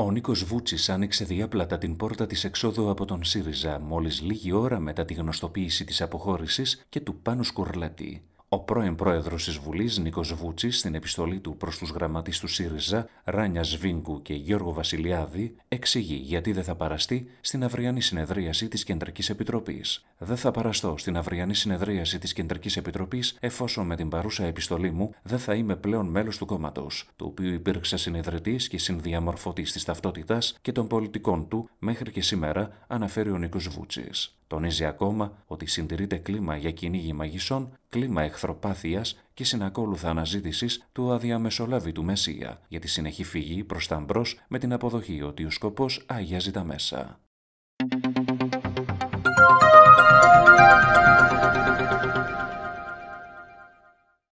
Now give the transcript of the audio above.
Ο Νίκος Βούτσης άνοιξε διάπλατα την πόρτα της εξόδου από τον ΣΥΡΙΖΑ μόλις λίγη ώρα μετά τη γνωστοποίηση της αποχώρησης και του Πάνου Σκουρλάτη. Ο πρώην πρόεδρος της Βουλής, Νίκος Βούτσης, στην επιστολή του προς τους γραμματείς του ΣΥΡΙΖΑ, Ράνια Σβίνκου και Γιώργο Βασιλιάδη, εξηγεί γιατί δεν θα παραστεί στην αυριανή συνεδρίαση της Κεντρικής Επιτροπής. Δεν θα παραστώ στην αυριανή συνεδρίαση της Κεντρικής Επιτροπής, εφόσον με την παρούσα επιστολή μου δεν θα είμαι πλέον μέλος του κόμματος, το οποίο υπήρξα συνειδητής και συνδιαμορφωτής της ταυτότητας και των πολιτικών του μέχρι και σήμερα, αναφέρει ο Νίκος Βούτσης. Τονίζει ακόμα ότι συντηρείται κλίμα για κυνήγι μαγισσών, κλίμα εχθροπάθειας και συνακόλουθα αναζήτησης του αδιαμεσολάβητου μέσια, για τη συνεχή φυγή προς τα μπρος με την αποδοχή ότι ο σκοπός άγιαζε τα μέσα.